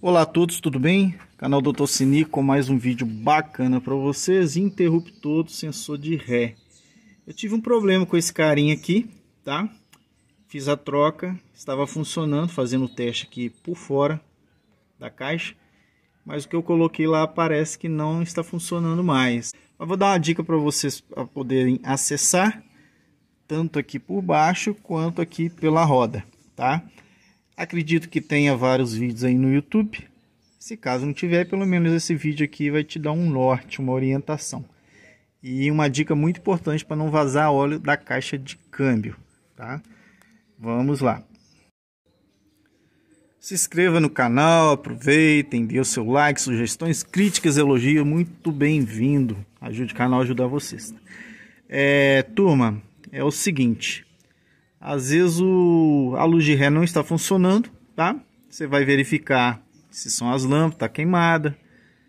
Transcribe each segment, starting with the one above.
Olá a todos, tudo bem? Canal Dr. Sini com mais um vídeo bacana para vocês. Interruptor do sensor de ré. Eu tive um problema com esse carinha aqui, tá? Fiz a troca, estava funcionando, fazendo o teste aqui por fora da caixa. Mas o que eu coloquei lá parece que não está funcionando mais. Eu vou dar uma dica para vocês pra poderem acessar, tanto aqui por baixo quanto aqui pela roda, Tá? Acredito que tenha vários vídeos aí no YouTube. Se caso não tiver, pelo menos esse vídeo aqui vai te dar um norte, uma orientação. E uma dica muito importante para não vazar óleo da caixa de câmbio, tá? Vamos lá. Se inscreva no canal, aproveitem, dê o seu like, sugestões, críticas, elogios, muito bem-vindo. Ajude o canal a ajudar vocês. É, turma, é o seguinte, às vezes o, a luz de ré não está funcionando, tá? Você vai verificar se são as lâmpadas, está queimada.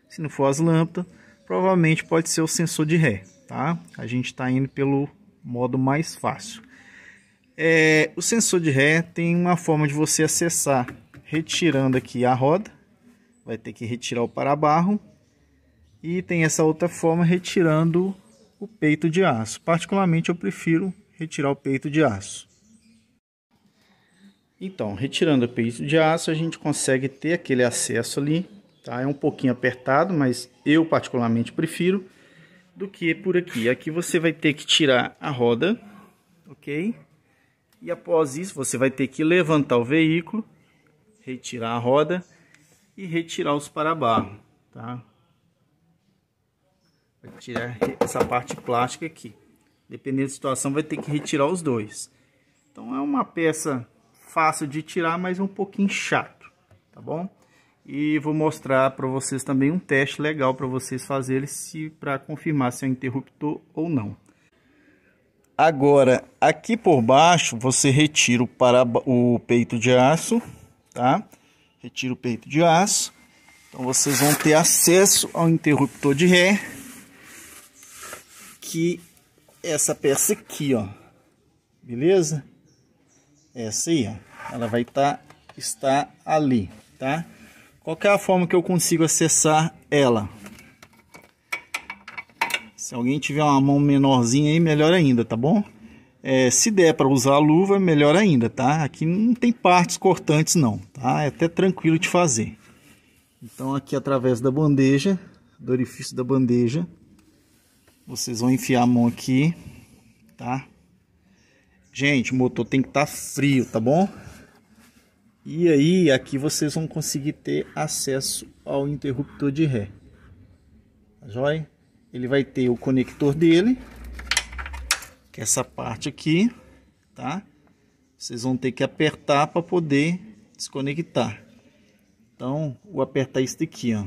Se não for as lâmpadas, provavelmente pode ser o sensor de ré, tá? A gente está indo pelo modo mais fácil. É, o sensor de ré tem uma forma de você acessar retirando aqui a roda. Vai ter que retirar o parabarro. E tem essa outra forma retirando o peito de aço. Particularmente eu prefiro retirar o peito de aço. Então, retirando o peito de aço, a gente consegue ter aquele acesso ali, tá? É um pouquinho apertado, mas eu particularmente prefiro do que por aqui. Aqui você vai ter que tirar a roda, ok? E após isso, você vai ter que levantar o veículo, retirar a roda e retirar os para-barro, tá? Vai tirar essa parte plástica aqui. Dependendo da situação, vai ter que retirar os dois. Então, é uma peça fácil de tirar, mas um pouquinho chato, tá bom? E vou mostrar para vocês também um teste legal para vocês fazerem se para confirmar se é um interruptor ou não. Agora, aqui por baixo, você retira o, para o peito de aço, tá? Retira o peito de aço. Então, vocês vão ter acesso ao interruptor de ré. Que é essa peça aqui, ó. Beleza? essa é assim, aí, ó. Ela vai tá, estar ali, tá? Qual é a forma que eu consigo acessar ela? Se alguém tiver uma mão menorzinha aí, melhor ainda, tá bom? É, se der para usar a luva, melhor ainda, tá? Aqui não tem partes cortantes não, tá? É até tranquilo de fazer. Então aqui através da bandeja, do orifício da bandeja, vocês vão enfiar a mão aqui, tá? Gente, o motor tem que estar tá frio, tá bom? E aí, aqui vocês vão conseguir ter acesso ao interruptor de ré. Tá joia? Ele vai ter o conector dele, que é essa parte aqui, tá? Vocês vão ter que apertar para poder desconectar. Então, vou apertar isso daqui, ó.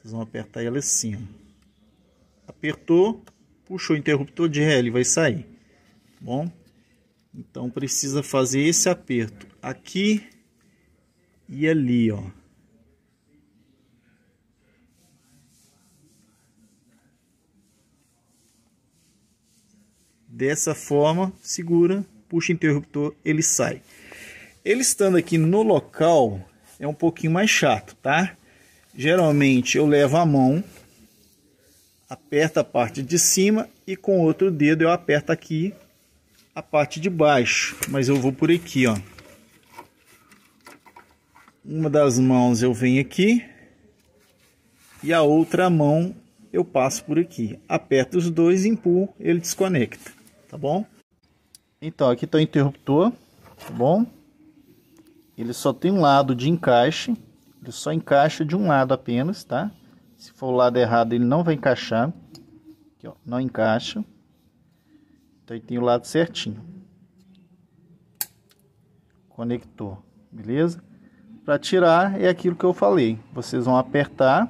Vocês vão apertar ela assim, ó. Apertou, puxou o interruptor de ré, ele vai sair. Tá bom, então precisa fazer esse aperto aqui e ali, ó. Dessa forma, segura, puxa o interruptor, ele sai. Ele estando aqui no local é um pouquinho mais chato, tá? Geralmente eu levo a mão aperta a parte de cima e com outro dedo eu aperto aqui a parte de baixo, mas eu vou por aqui, ó. Uma das mãos eu venho aqui e a outra mão eu passo por aqui. Aperto os dois, empurro, ele desconecta, tá bom? Então, aqui está o interruptor, tá bom? Ele só tem um lado de encaixe, ele só encaixa de um lado apenas, tá? Se for o lado errado, ele não vai encaixar. Aqui, ó, não encaixa. Então ele tem o lado certinho. Conector, beleza? Para tirar é aquilo que eu falei. Vocês vão apertar,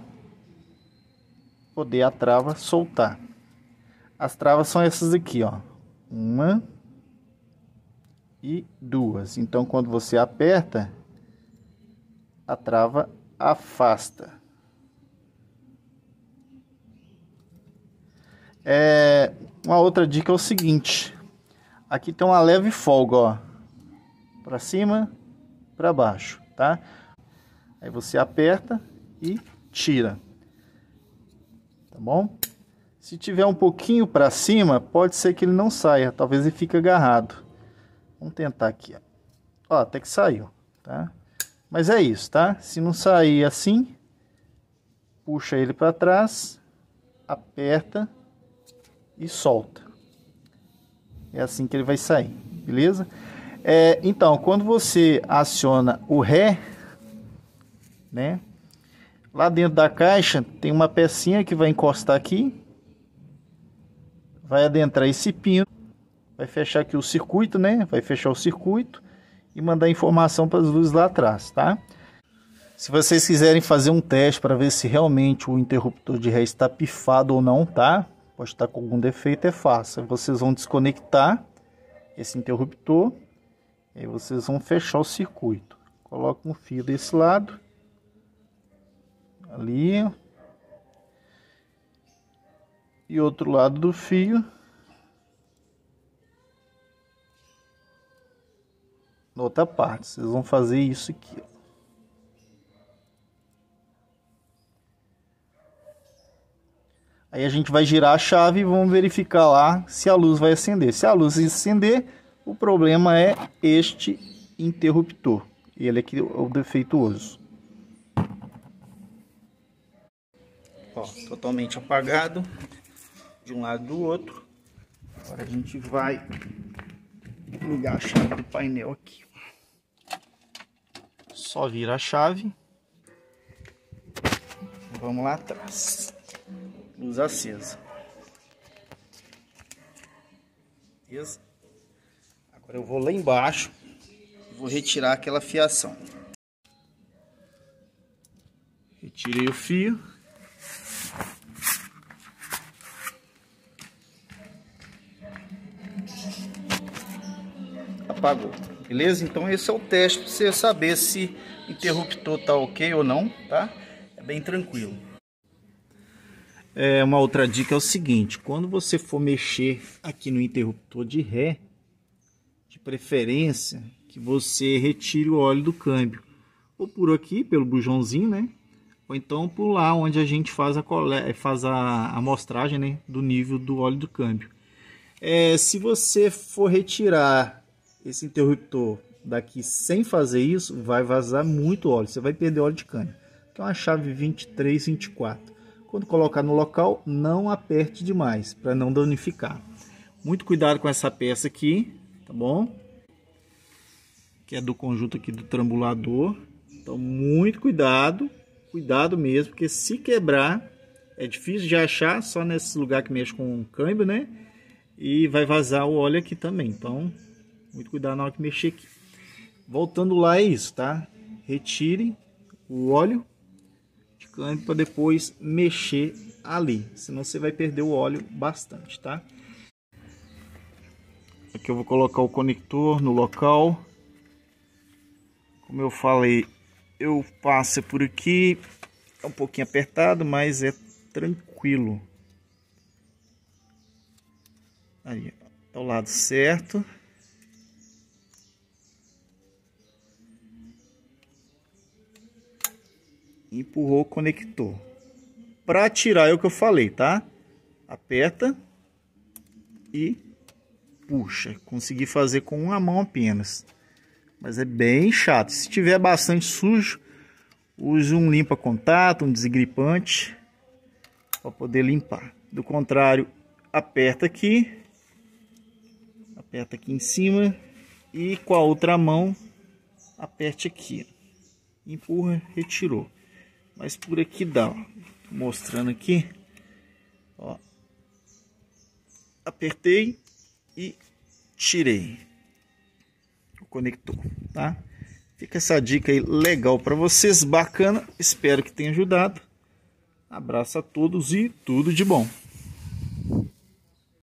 poder a trava soltar. As travas são essas aqui, ó. Uma e duas. Então quando você aperta, a trava afasta. É, uma outra dica é o seguinte: aqui tem uma leve folga, ó, para cima, para baixo, tá? Aí você aperta e tira, tá bom? Se tiver um pouquinho para cima, pode ser que ele não saia, talvez ele fique agarrado. Vamos tentar aqui, ó. ó até que saiu, tá? Mas é isso, tá? Se não sair assim, puxa ele para trás, aperta e solta. É assim que ele vai sair, beleza? É, então, quando você aciona o Ré, né? Lá dentro da caixa tem uma pecinha que vai encostar aqui, vai adentrar esse pino, vai fechar aqui o circuito, né? Vai fechar o circuito e mandar informação para as luzes lá atrás, tá? Se vocês quiserem fazer um teste para ver se realmente o interruptor de ré está pifado ou não, tá? pode estar com algum defeito, é fácil. Vocês vão desconectar esse interruptor e vocês vão fechar o circuito. Coloca um fio desse lado, ali, e outro lado do fio. outra parte, vocês vão fazer isso aqui. Aí a gente vai girar a chave e vamos verificar lá se a luz vai acender. Se a luz acender, o problema é este interruptor. Ele aqui é, é o defeituoso. Ó, totalmente apagado de um lado do outro. Agora a gente vai ligar a chave do painel aqui. Só vira a chave. Vamos lá atrás luz acesa. Beleza? Agora eu vou lá embaixo e vou retirar aquela fiação. Retirei o fio. Apagou. Beleza? Então esse é o teste para você saber se interruptor tá ok ou não, tá? É bem tranquilo. É, uma outra dica é o seguinte: quando você for mexer aqui no interruptor de ré, de preferência que você retire o óleo do câmbio, ou por aqui, pelo bujãozinho, né? Ou então por lá onde a gente faz a, faz a amostragem né? do nível do óleo do câmbio. É, se você for retirar esse interruptor daqui sem fazer isso, vai vazar muito óleo, você vai perder óleo de câmbio. Então a chave 23, 24. Quando colocar no local, não aperte demais para não danificar. Muito cuidado com essa peça aqui, tá bom? Que é do conjunto aqui do trambulador. Então, muito cuidado, cuidado mesmo, porque se quebrar, é difícil de achar, só nesse lugar que mexe com o câmbio, né? E vai vazar o óleo aqui também, então, muito cuidado na hora que mexer aqui. Voltando lá é isso, tá? Retire o óleo para depois mexer ali, senão você vai perder o óleo bastante, tá? Aqui eu vou colocar o conector no local. Como eu falei, eu passo por aqui, é um pouquinho apertado, mas é tranquilo. Aí, é o lado certo. empurrou o conector. Para tirar é o que eu falei, tá? Aperta e puxa. Consegui fazer com uma mão apenas. Mas é bem chato. Se tiver bastante sujo, use um limpa-contato, um desgripante para poder limpar. Do contrário, aperta aqui, aperta aqui em cima e com a outra mão aperte aqui. Empurra, retirou. Mas por aqui dá, ó. Mostrando aqui. Ó. Apertei e tirei o conector, tá? Fica essa dica aí legal para vocês, bacana. Espero que tenha ajudado. Abraço a todos e tudo de bom.